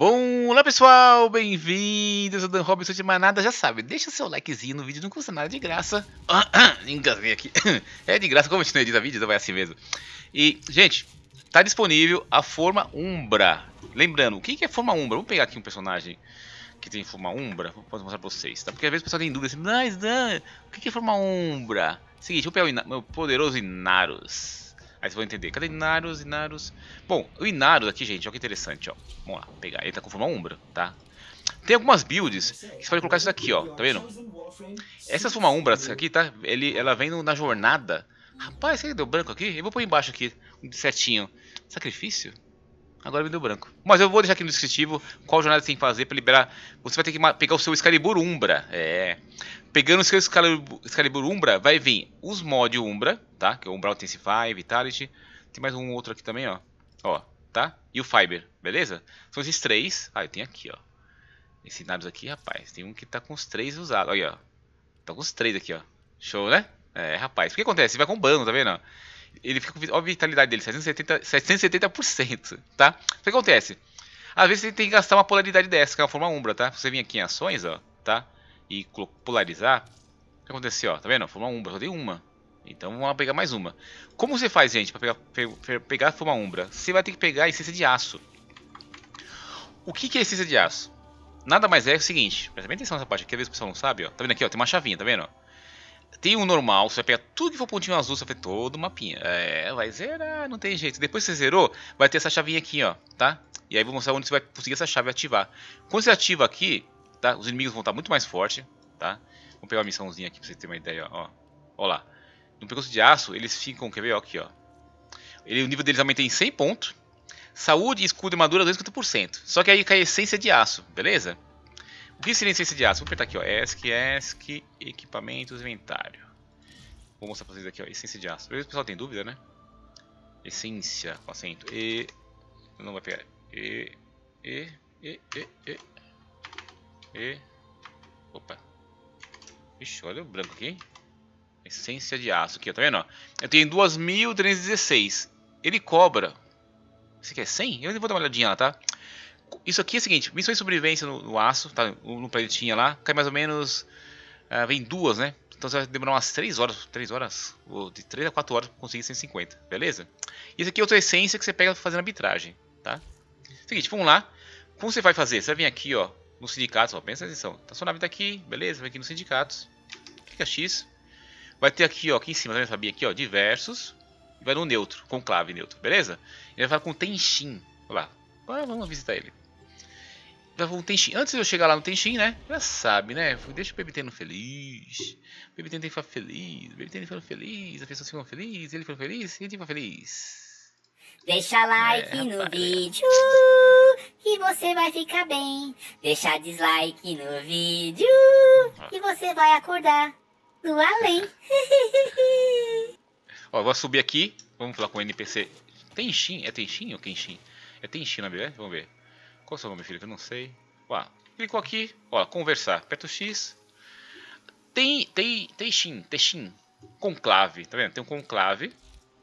Bom, olá pessoal, bem-vindos ao Dan Robson de Manada, já sabe, deixa seu likezinho no vídeo, não custa nada, é de graça. Ah, ah, engasguei aqui. É de graça, como a gente não edita vídeo, então vai assim mesmo. E, gente, tá disponível a forma Umbra. Lembrando, o que é forma Umbra? Vamos pegar aqui um personagem que tem forma Umbra, posso mostrar pra vocês, tá? Porque às vezes o pessoal tem dúvida, assim, mas Dan, o que é forma Umbra? Seguinte, vou pegar o meu poderoso Inaros. Aí vocês vão entender. Cadê Inaros? Inaros. Bom, o Inaros aqui, gente, olha que interessante, ó. Vamos lá, pegar. Ele tá com forma umbra, tá? Tem algumas builds que você pode colocar isso aqui ó. Tá vendo? Essa forma umbra aqui, tá? Ele, ela vem no, na jornada. Rapaz, será que deu branco aqui? Eu vou pôr embaixo aqui, certinho. Sacrifício? Agora me deu branco. Mas eu vou deixar aqui no descritivo qual jornada você tem que fazer para liberar. Você vai ter que pegar o seu Excalibur Umbra. É. Pegando o seu Excalibur, Excalibur Umbra, vai vir os mod Umbra, tá? Que é o Umbral Intensify, Vitality. Tem mais um outro aqui também, ó. Ó, tá? E o Fiber, beleza? São esses três. Ah, eu tenho aqui, ó. Esses naves aqui, rapaz. Tem um que tá com os três usados. Olha, ó. Tá com os três aqui, ó. Show, né? É, rapaz. O que acontece? Você vai combando, tá vendo? ele fica com a vitalidade dele, 770%, 770% tá? O que acontece? Às vezes você tem que gastar uma polaridade dessa, que é uma forma umbra, tá? Você vem aqui em ações, ó, tá? E polarizar, o que acontece, ó, tá vendo? Forma umbra, só tem uma. Então vamos pegar mais uma. Como você faz, gente, pra pegar, pe pegar a forma umbra? Você vai ter que pegar a essência de aço. O que, que é a essência de aço? Nada mais é o seguinte, presta bem atenção nessa parte aqui, às vezes o pessoal não sabe, ó. Tá vendo aqui, ó, tem uma chavinha, tá vendo, ó? Tem um normal, você pega tudo que for pontinho azul, você pega todo o mapinha. É, vai zerar, não tem jeito. Depois que você zerou, vai ter essa chavinha aqui, ó, tá? E aí vou mostrar onde você vai conseguir essa chave ativar. Quando você ativa aqui, tá? Os inimigos vão estar muito mais fortes, tá? Vou pegar uma missãozinha aqui pra você ter uma ideia, ó. Ó lá. No percurso de aço, eles ficam, quer ver, ó, aqui, ó. Ele, o nível deles aumenta em 100 pontos. Saúde, escudo e armadura 250%. Só que aí cai a essência de aço, beleza? Lista licença de aço. Vou apertar aqui, ó. ESC, ESC, equipamentos, inventário. Vou mostrar pra vocês aqui, ó. Essência de aço. O pessoal tem dúvida, né? Essência, com acento. E. Não vai pegar. E. E. E. E. E. e. Opa. Ixi, olha o branco aqui. Essência de aço aqui, ó. Tá vendo, ó? Eu tenho 2316. Ele cobra. Esse aqui é 100? Eu vou dar uma olhadinha lá, tá? Isso aqui é o seguinte, missões de sobrevivência no, no aço, tá? No planetinha lá, cai mais ou menos. Uh, vem duas, né? Então você vai demorar umas 3 horas, 3 horas, ou de 3 a 4 horas pra conseguir 150, beleza? Isso aqui é outra essência que você pega fazendo arbitragem, tá? Seguinte, vamos lá. Como você vai fazer? Você vai vir aqui, ó, nos sindicatos ó, presta atenção. Tá sua nave tá aqui, beleza? Vem aqui nos sindicatos, Fica X. Vai ter aqui, ó, aqui em cima, tá vendo sabia aqui, ó, diversos. E vai no neutro, conclave neutro, beleza? E vai falar com Tenshin, olha lá, ah, vamos visitar ele. Um Antes de eu chegar lá no Tenshin, né? Já sabe, né? Deixa o Bebiteno feliz. O Bebiteno tem que ficar feliz. O Bebiteno ficando feliz. As pessoas ficam felizes. Ele ficou feliz. ele fica feliz. Deixa like é, no vídeo que você vai ficar bem. Deixa dislike no vídeo que você vai acordar no além. Ó, eu vou subir aqui. Vamos falar com o NPC. Tenshin? É Tenshin ou Kenshin? Eu é tenho China, né? É? Vamos ver. Qual é o seu nome, filho? Que eu não sei. Ó, clicou aqui, ó, conversar. Aperta o X. Tem, tem, tem Xin, tem Shin. Conclave, tá vendo? Tem um conclave.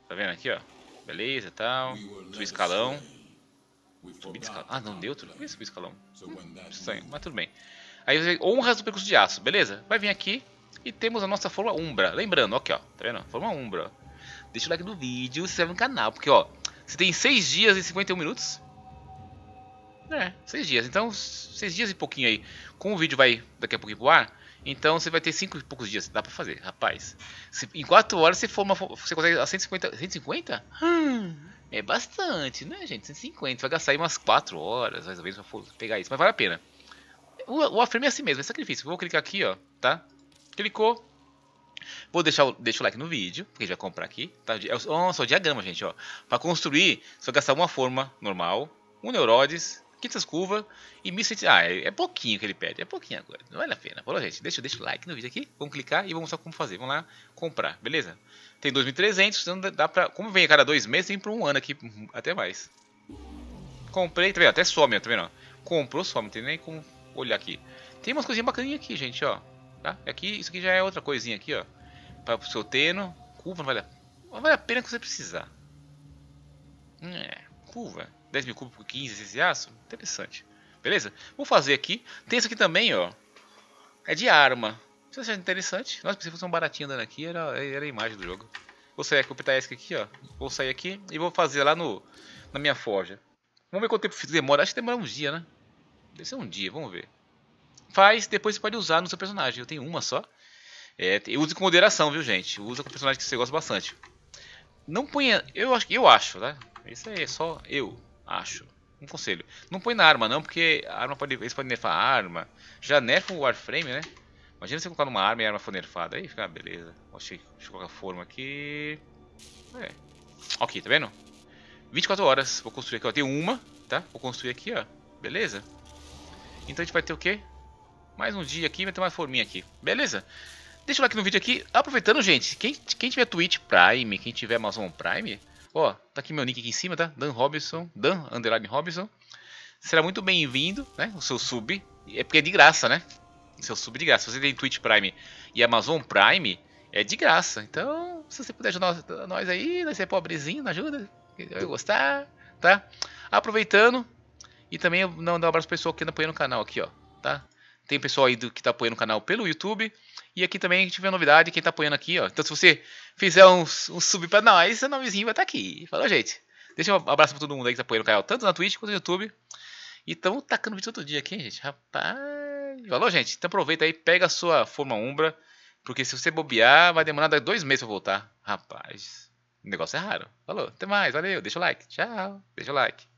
Tá vendo aqui, ó? Beleza, tal. Subir escalão. Subir escalão. Ah, não deu? Por que escalão? Hum, estranho, mas tudo bem. Aí você honras do percurso de aço, beleza? Vai vir aqui e temos a nossa forma umbra. Lembrando, aqui, ó. Tá vendo? Forma umbra. Deixa o like no vídeo, se inscreve no canal, porque, ó, você tem 6 dias e 51 minutos. É, 6 dias. Então, 6 dias e pouquinho aí. Como o vídeo vai daqui a pouquinho pro ar, então você vai ter 5 e poucos dias. Dá pra fazer, rapaz. Se, em 4 horas você, forma, você consegue a 150. 150? Hum, é bastante, né, gente? 150. Vai gastar aí umas 4 horas, mais ou menos, pra pegar isso. Mas vale a pena. O, o Warframe é assim mesmo, é sacrifício. Vou clicar aqui, ó, tá? Clicou, Vou deixar o, deixa o like no vídeo, porque já comprar aqui. Tá? É o, nossa, o diagrama, gente. Ó. Para construir, só gastar uma forma normal, um neurodes, 500 curvas e 1700... Ah, é, é, pouquinho que ele pede, é pouquinho agora. Não vale a pena. Falou, gente. Deixa, deixa o like no vídeo aqui. Vamos clicar e vamos mostrar como fazer. Vamos lá comprar, beleza? Tem 2.300, então dá pra... Como vem a cada dois meses, tem pra um ano aqui, hum, até mais. Comprei, tá vendo? Até some, tá vendo? Comprou, some. Não tem nem como olhar aqui. Tem umas coisinhas bacaninhas aqui, gente, ó. Tá? Aqui, é isso aqui já é outra coisinha aqui, ó. Para o seu teno, curva não vale, a... não vale a pena que você precisar. É, curva. 10 mil cubos por 15 esse aço, interessante. Beleza? Vou fazer aqui. Tem isso aqui também, ó. É de arma. Se você interessante. Nossa, pensei que fosse um baratinho andando aqui, era, era a imagem do jogo. Vou sair com o esse aqui, ó. Vou sair aqui e vou fazer lá no, na minha forja. Vamos ver quanto tempo demora. Acho que demora um dia, né? Deve ser um dia, vamos ver faz, depois você pode usar no seu personagem. Eu tenho uma só. É, use com moderação, viu, gente? Usa com personagem que você gosta bastante. Não ponha. Eu acho, eu acho, né? Isso é só eu acho. Um conselho. Não põe na arma, não, porque a arma pode, eles podem nerfar a arma. Já nerfam o Warframe, né? Imagina você colocar numa arma e a arma for nerfada. Aí fica, ah, beleza. Achei, deixa eu colocar forma aqui. É. Ok, tá vendo? 24 horas. Vou construir aqui, ó. Tem uma, tá? Vou construir aqui, ó. Beleza? Então a gente vai ter o quê? Mais um dia aqui, vai ter uma forminha aqui. Beleza? Deixa o like no vídeo aqui. Aproveitando, gente, quem, quem tiver Twitch Prime, quem tiver Amazon Prime, ó, tá aqui meu link aqui em cima, tá? Dan Robinson, Dan Underline Robinson. Será muito bem-vindo, né? O seu sub. É porque é de graça, né? O seu sub é de graça. Se você tem Twitch Prime e Amazon Prime, é de graça. Então, se você puder ajudar nós aí, nós é pobrezinho, ajuda. vai gostar, tá? Aproveitando. E também não dar um abraço pro pessoal que anda apoiando o canal aqui, ó. Tá? Tem pessoal aí do, que está apoiando o canal pelo YouTube. E aqui também a gente vê a novidade, quem está apoiando aqui, ó. Então se você fizer um, um sub para nós, seu nomezinho vai estar tá aqui. Falou, gente. Deixa um abraço para todo mundo aí que está apoiando o canal, tanto na Twitch quanto no YouTube. E estamos tacando vídeo todo dia aqui, gente. Rapaz. Falou, gente. Então aproveita aí, pega a sua forma umbra. Porque se você bobear, vai demorar dois meses para voltar. Rapaz. O negócio é raro. Falou, até mais, valeu, deixa o like. Tchau, deixa o like.